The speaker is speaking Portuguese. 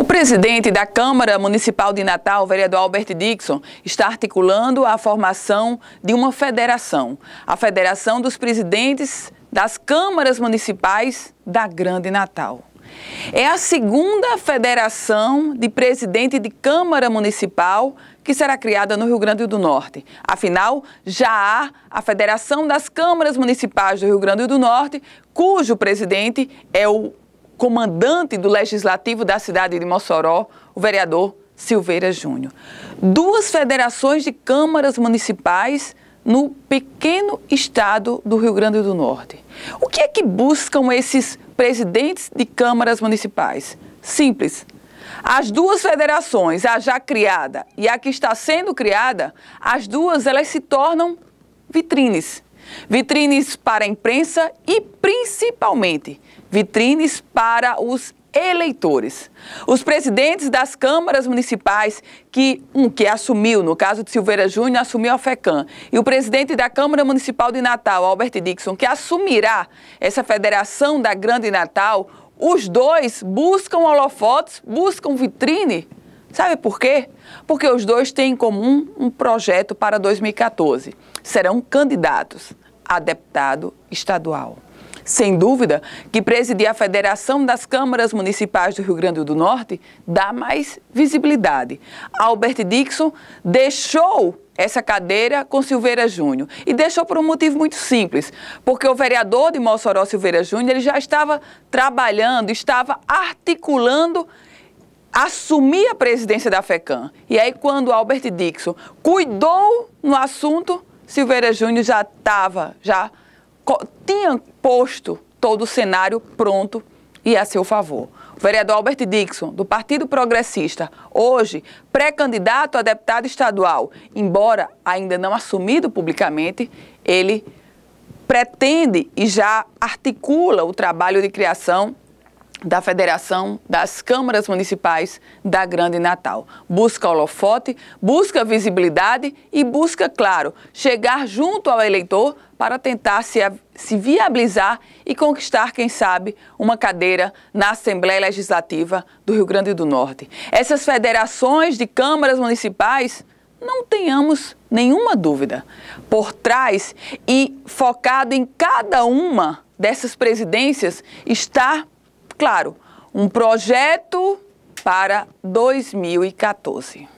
O presidente da Câmara Municipal de Natal, vereador Albert Dixon, está articulando a formação de uma federação, a Federação dos Presidentes das Câmaras Municipais da Grande Natal. É a segunda federação de presidente de Câmara Municipal que será criada no Rio Grande do Norte. Afinal, já há a Federação das Câmaras Municipais do Rio Grande do Norte, cujo presidente é o comandante do Legislativo da cidade de Mossoró, o vereador Silveira Júnior. Duas federações de câmaras municipais no pequeno estado do Rio Grande do Norte. O que é que buscam esses presidentes de câmaras municipais? Simples. As duas federações, a já criada e a que está sendo criada, as duas elas se tornam vitrines. Vitrines para a imprensa e, principalmente, vitrines para os eleitores. Os presidentes das câmaras municipais, que um que assumiu, no caso de Silveira Júnior, assumiu a FECAM, e o presidente da Câmara Municipal de Natal, Albert Dixon, que assumirá essa federação da Grande Natal, os dois buscam holofotes, buscam vitrine. Sabe por quê? Porque os dois têm em comum um projeto para 2014. Serão candidatos a deputado estadual. Sem dúvida que presidir a Federação das Câmaras Municipais do Rio Grande do Norte dá mais visibilidade. Albert Dixon deixou essa cadeira com Silveira Júnior. E deixou por um motivo muito simples, porque o vereador de Mossoró, Silveira Júnior, ele já estava trabalhando, estava articulando assumir a presidência da FECAM. E aí quando Albert Dixon cuidou no assunto, Silveira Júnior já estava, já tinha posto todo o cenário pronto e a seu favor. O vereador Albert Dixon, do Partido Progressista, hoje pré-candidato a deputado estadual, embora ainda não assumido publicamente, ele pretende e já articula o trabalho de criação da Federação das Câmaras Municipais da Grande Natal. Busca holofote, busca visibilidade e busca, claro, chegar junto ao eleitor para tentar se, se viabilizar e conquistar, quem sabe, uma cadeira na Assembleia Legislativa do Rio Grande do Norte. Essas federações de câmaras municipais não tenhamos nenhuma dúvida. Por trás e focado em cada uma dessas presidências está claro, um projeto para 2014.